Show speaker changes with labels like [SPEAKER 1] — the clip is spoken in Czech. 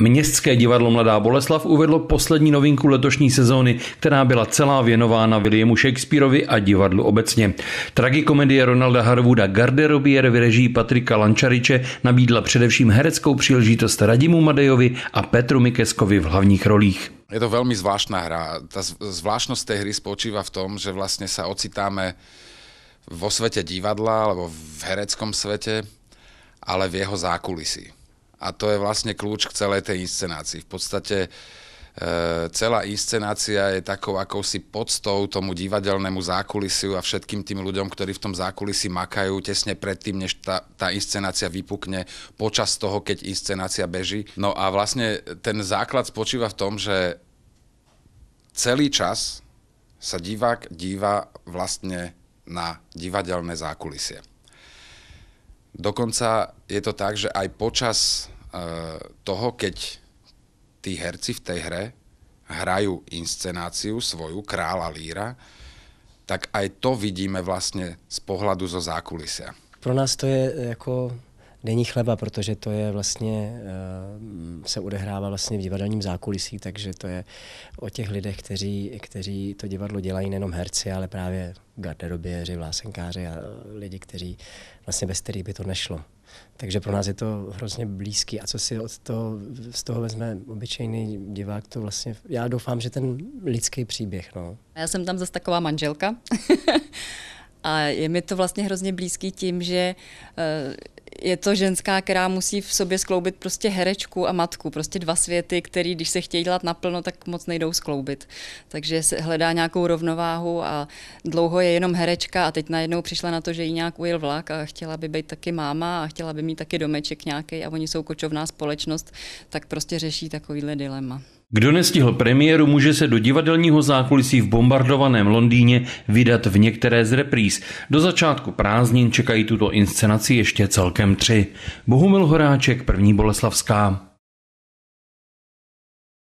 [SPEAKER 1] Městské divadlo Mladá Boleslav uvedlo poslední novinku letošní sezóny, která byla celá věnována Williamu Shakespeareovi a divadlu obecně. Tragikomedie Ronalda Harwooda Garderobier v režii Patrika Lančariče nabídla především hereckou příležitost Radimu Madejovi a Petru Mikeskovi v hlavních rolích.
[SPEAKER 2] Je to velmi zvláštná hra. Ta zvláštnost té hry spočívá v tom, že vlastně se ocitáme vo světě divadla nebo v hereckom světě, ale v jeho zákulisí a to je vlastne kľúč k celej tej inscenácii. V podstate e, celá inscenácia je takou akousi podstou tomu divadelnému zákulisiu a všetkým tým ľuďom, ktorí v tom zákulisí makajú tesne predtým, než tá, tá inscenácia vypukne počas toho, keď inscenácia beží. No a vlastne ten základ spočíva v tom, že celý čas sa divák díva vlastne na divadelné zákulisie. Dokonca je to tak, že aj počas uh, toho, keď tí herci v tej hre hrajú inscenáciu svoju, krála líra, tak aj to vidíme vlastně z pohledu zo zákulisia.
[SPEAKER 3] Pro nás to je e, jako denní chleba, protože to je vlastně, eh, se odehrává vlastně v divadelním zákulisí, takže to je o těch lidech, kteří, kteří to divadlo dělají nejenom herci, ale právě garderoběři, vlásenkáři a lidi, kteří vlastně bez kterých by to nešlo. Takže pro nás je to hrozně blízký. A co si od toho, z toho vezme obyčejný divák, to vlastně, já doufám, že ten lidský příběh. No.
[SPEAKER 4] Já jsem tam zase taková manželka. a je mi to vlastně hrozně blízký tím, že eh, je to ženská, která musí v sobě skloubit prostě herečku a matku, prostě dva světy, které když se chtějí dělat naplno, tak moc nejdou skloubit. Takže se hledá nějakou rovnováhu a dlouho je jenom herečka a teď najednou přišla na to, že jí nějak ujel vlak a chtěla by být taky máma a chtěla by mít taky domeček nějaký a oni jsou kočovná společnost, tak prostě řeší takovýhle dilema.
[SPEAKER 1] Kdo nestihl premiéru, může se do divadelního zákulisí v bombardovaném Londýně vydat v některé z repríz. Do začátku prázdnin čekají tuto inscenaci ještě celkem tři. Bohumil Horáček, první Boleslavská.